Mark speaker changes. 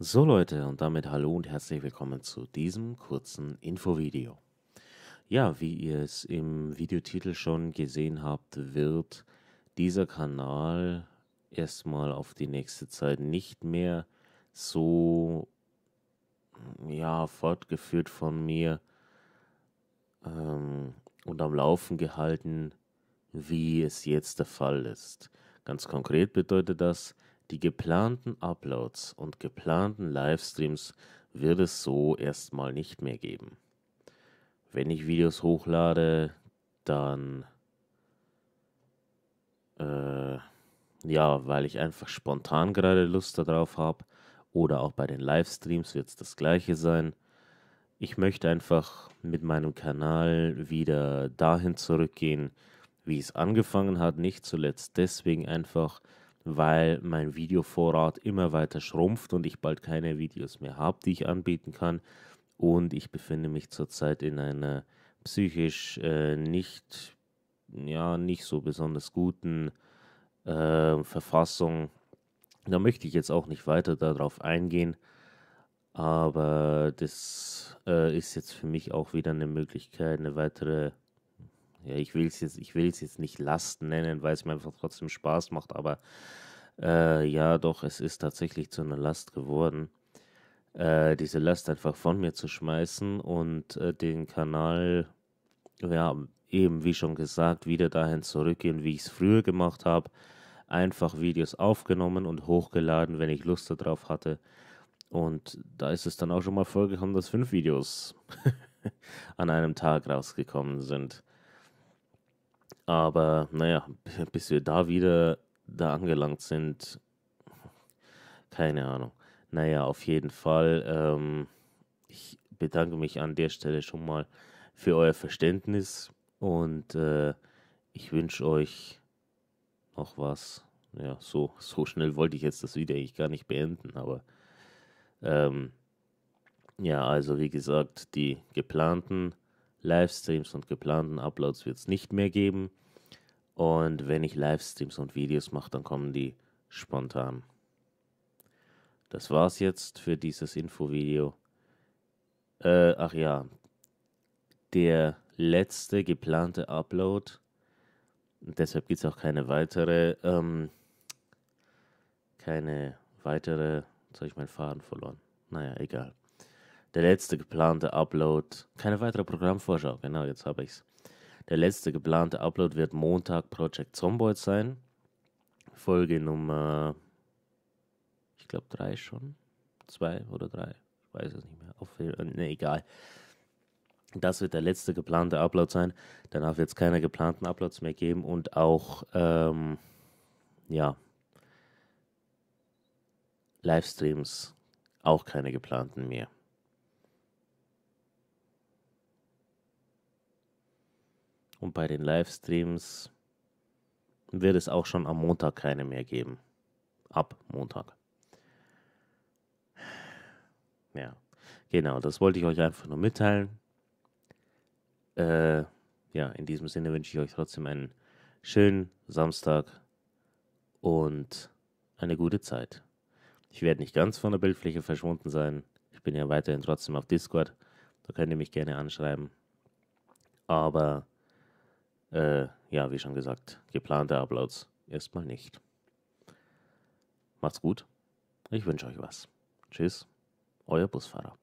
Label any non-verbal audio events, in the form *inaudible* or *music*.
Speaker 1: So Leute und damit hallo und herzlich willkommen zu diesem kurzen Infovideo. Ja, wie ihr es im Videotitel schon gesehen habt, wird dieser Kanal erstmal auf die nächste Zeit nicht mehr so mm, ja, fortgeführt von mir ähm, und am Laufen gehalten, wie es jetzt der Fall ist. Ganz konkret bedeutet das, die geplanten Uploads und geplanten Livestreams wird es so erstmal nicht mehr geben. Wenn ich Videos hochlade, dann äh, ja, weil ich einfach spontan gerade Lust darauf habe oder auch bei den Livestreams wird es das gleiche sein. Ich möchte einfach mit meinem Kanal wieder dahin zurückgehen, wie es angefangen hat, nicht zuletzt deswegen einfach, weil mein Videovorrat immer weiter schrumpft und ich bald keine Videos mehr habe, die ich anbieten kann. Und ich befinde mich zurzeit in einer psychisch äh, nicht, ja, nicht so besonders guten äh, Verfassung. Da möchte ich jetzt auch nicht weiter darauf eingehen. Aber das äh, ist jetzt für mich auch wieder eine Möglichkeit, eine weitere, ja, ich will es jetzt, jetzt nicht Last nennen, weil es mir einfach trotzdem Spaß macht, aber äh, ja, doch, es ist tatsächlich zu einer Last geworden. Äh, diese Last einfach von mir zu schmeißen und äh, den Kanal, ja, eben wie schon gesagt, wieder dahin zurückgehen, wie ich es früher gemacht habe. Einfach Videos aufgenommen und hochgeladen, wenn ich Lust darauf hatte. Und da ist es dann auch schon mal vorgekommen, dass fünf Videos *laughs* an einem Tag rausgekommen sind. Aber naja, bis wir da wieder da angelangt sind, keine Ahnung. Naja, auf jeden Fall, ähm, ich bedanke mich an der Stelle schon mal für euer Verständnis und äh, ich wünsche euch noch was. Ja, so, *laughs* so schnell wollte ich jetzt das Video eigentlich gar nicht beenden, aber ähm, ja, also wie gesagt, die geplanten Livestreams und geplanten Uploads wird es nicht mehr geben. Und wenn ich Livestreams und Videos mache, dann kommen die spontan. Das war's jetzt für dieses Infovideo. Äh, ach ja. Der letzte geplante Upload. Deshalb gibt es auch keine weitere, ähm, keine weitere, jetzt habe ich meinen Faden verloren. Naja, egal. Der letzte geplante Upload, keine weitere Programmvorschau, genau, jetzt habe ich's. Der letzte geplante Upload wird Montag Project Zomboid sein. Folge Nummer, ich glaube, drei schon. Zwei oder drei. Ich weiß es nicht mehr. Auf, ne, egal. Das wird der letzte geplante Upload sein. Danach wird es keine geplanten Uploads mehr geben und auch, ähm, ja, Livestreams auch keine geplanten mehr. Und bei den Livestreams wird es auch schon am Montag keine mehr geben. Ab Montag. Ja, genau, das wollte ich euch einfach nur mitteilen. Äh, ja, in diesem Sinne wünsche ich euch trotzdem einen schönen Samstag und eine gute Zeit. Ich werde nicht ganz von der Bildfläche verschwunden sein. Ich bin ja weiterhin trotzdem auf Discord. Da könnt ihr mich gerne anschreiben. Aber äh, ja, wie schon gesagt, geplante Uploads erstmal nicht. Macht's gut. Ich wünsche euch was. Tschüss, euer Busfahrer.